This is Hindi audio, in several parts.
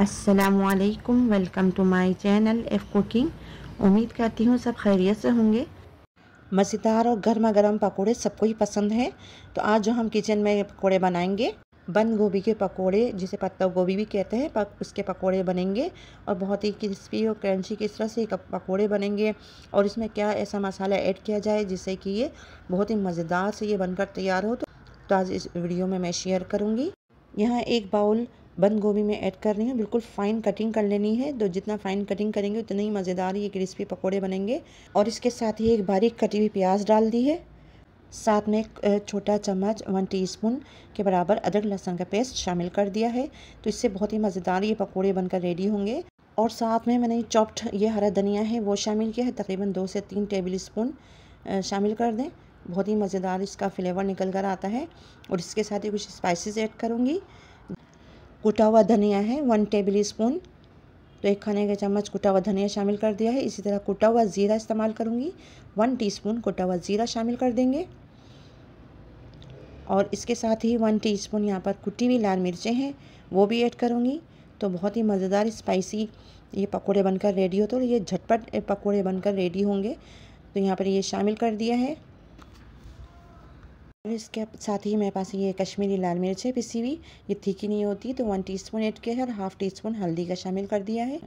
असलकम welcome to my channel F cooking उम्मीद करती हूँ सब खैरियत से होंगे मज़ेदार और गर्मा गर्म पकौड़े सबको ही पसंद हैं तो आज जो हम किचन में पकौड़े बनाएंगे बंद गोभी के पकौड़े जिसे पत्ता गोभी भी कहते हैं पक उसके पकौड़े बनेंगे और बहुत ही क्रिस्पी और क्रंची किस तरह से पकौड़े बनेंगे और इसमें क्या ऐसा मसाला ऐड किया जाए जिससे कि ये बहुत ही मज़ेदार से ये बनकर तैयार हो तो, तो आज इस वीडियो में मैं शेयर करूँगी यहाँ एक बाउल बंद गोभी में ऐड कर रही हूँ बिल्कुल फ़ाइन कटिंग कर लेनी है तो जितना फ़ाइन कटिंग करेंगे उतने ही मज़ेदार ये क्रिस्पी पकौड़े बनेंगे और इसके साथ ही एक बारीक कटी हुई प्याज डाल दी है साथ में एक छोटा चम्मच वन टीस्पून के बराबर अदरक लहसुन का पेस्ट शामिल कर दिया है तो इससे बहुत ही मज़ेदार ये पकौड़े बनकर रेडी होंगे और साथ में मैंने चॉप्ड ये हरा धनिया है वो शामिल किया है तकरीबन दो से तीन टेबल स्पून शामिल कर दें बहुत ही मज़ेदार इसका फ्लेवर निकल कर आता है और इसके साथ ही कुछ स्पाइसेस ऐड करूँगी कुटा हुआ धनिया है वन टेबल स्पून तो एक खाने का चम्मच कुटा हुआ धनिया शामिल कर दिया है इसी तरह कुटा हुआ ज़ीरा इस्तेमाल करूँगी वन स्पून कुटा हुआ ज़ीरा शामिल कर देंगे और इसके साथ ही वन टी स्पून यहाँ पर कुटी हुई लाल मिर्चें हैं वो भी ऐड करूँगी तो बहुत ही मज़ेदार स्पाइसी ये पकोड़े बनकर रेडी हो तो ये झटपट पकोड़े बनकर रेडी होंगे तो यहाँ पर ये शामिल कर दिया है और इसके साथ ही मेरे पास ये कश्मीरी लाल मिर्च है पिसी हुई ये थीकी नहीं होती तो वन टीस्पून ऐड किया है और हाफ़ टी स्पून हल्दी का शामिल कर दिया है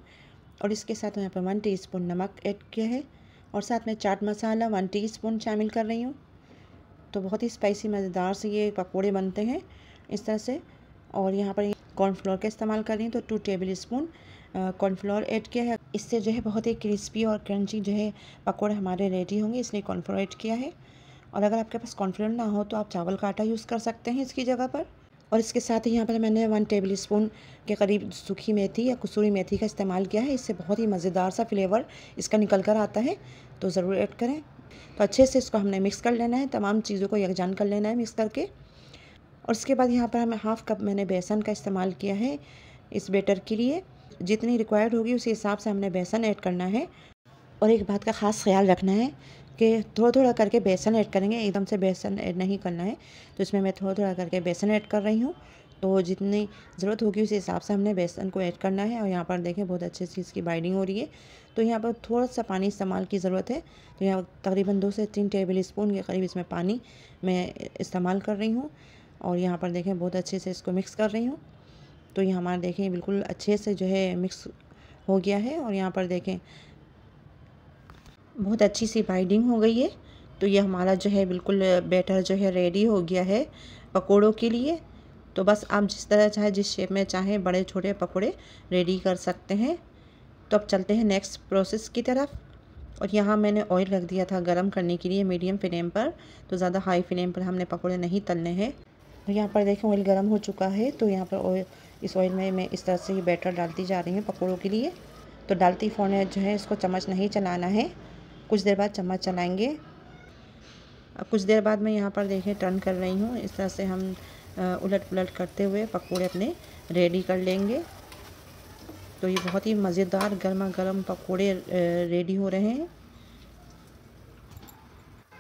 और इसके साथ यहाँ पर वन टीस्पून नमक ऐड किया है और साथ में चाट मसाला वन टीस्पून शामिल कर रही हूँ तो बहुत ही स्पाइसी मज़ेदार से ये पकौड़े बनते हैं इस तरह से और यहाँ पर कॉर्नफ्लोर का इस्तेमाल कर रही हूँ तो two tablespoon cornflour add किया है इससे जो है बहुत ही क्रिस्पी और क्रंची जो है पकौड़े हमारे रेडी होंगे इसलिए कॉर्नफ्लोर ऐड किया है और अगर आपके पास कॉन्फिडेंट ना हो तो आप चावल का आटा यूज़ कर सकते हैं इसकी जगह पर और इसके साथ ही यहाँ पर मैंने वन टेबल स्पून के करीब सूखी मेथी या कसूरी मेथी का इस्तेमाल किया है इससे बहुत ही मज़ेदार सा फ्लेवर इसका निकल कर आता है तो ज़रूर ऐड करें तो अच्छे से इसको हमने मिक्स कर लेना है तमाम चीज़ों को यकजान कर लेना है मिक्स करके और इसके बाद यहाँ पर हमें हाफ़ कप मैंने बेसन का इस्तेमाल किया है इस बेटर के लिए जितनी रिक्वायर्ड होगी उसी हिसाब से हमने बेसन ऐड करना है और एक बात का ख़ास ख्याल रखना है के थोड़ा थोड़ा करके बेसन ऐड करेंगे एकदम से बेसन ऐड नहीं करना है तो इसमें मैं थोड़ा थोड़ा करके बेसन ऐड कर रही हूँ तो जितनी ज़रूरत होगी उस हिसाब से हमने बेसन को ऐड करना है और यहाँ पर देखें बहुत अच्छे से इसकी बाइंडिंग हो रही है तो यहाँ पर थोड़ा सा पानी इस्तेमाल की ज़रूरत है तो यहाँ तकरीबन दो से तीन टेबल स्पून के करीब इसमें पानी मैं इस्तेमाल कर रही हूँ और यहाँ पर देखें बहुत अच्छे से इसको मिक्स कर रही हूँ तो ये हमारा देखें बिल्कुल अच्छे से जो है मिक्स हो गया है और यहाँ पर देखें बहुत अच्छी सी बाइंडिंग हो गई है तो ये हमारा जो है बिल्कुल बैटर जो है रेडी हो गया है पकोड़ों के लिए तो बस आप जिस तरह चाहे जिस शेप में चाहे बड़े छोटे पकोड़े रेडी कर सकते हैं तो अब चलते हैं नेक्स्ट प्रोसेस की तरफ और यहाँ मैंने ऑयल रख दिया था गर्म करने के लिए मीडियम फ्लेम पर तो ज़्यादा हाई फ्लेम पर हमने पकौड़े नहीं तलने हैं तो यहाँ पर देखें ऑयल गर्म हो चुका है तो यहाँ पर ऑयल इस ऑयल में मैं इस तरह से ही बैटर डालती जा रही हूँ पकौड़ों के लिए तो डालती फोन जो है इसको चम्मच नहीं चलाना है कुछ देर बाद चम्मच चलाएंगे अब कुछ देर बाद मैं यहाँ पर देखें टर्न कर रही हूँ इस तरह से हम उलट पुलट करते हुए पकौड़े अपने रेडी कर लेंगे तो ये बहुत ही मज़ेदार गर्मा गर्म पकौड़े रेडी हो रहे हैं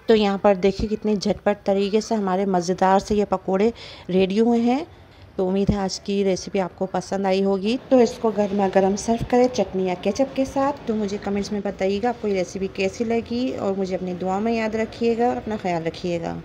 तो यहाँ पर देखिए कितने झटपट तरीके से हमारे मज़ेदार से ये पकोड़े रेडी हुए हैं तो उम्मीद है आज की रेसिपी आपको पसंद आई होगी तो इसको गर्मा गर्म सर्व करें चटनी या केचप के साथ तो मुझे कमेंट्स में बताइएगा आपको ये रेसिपी कैसी लगी और मुझे अपनी दुआ में याद रखिएगा और अपना ख्याल रखिएगा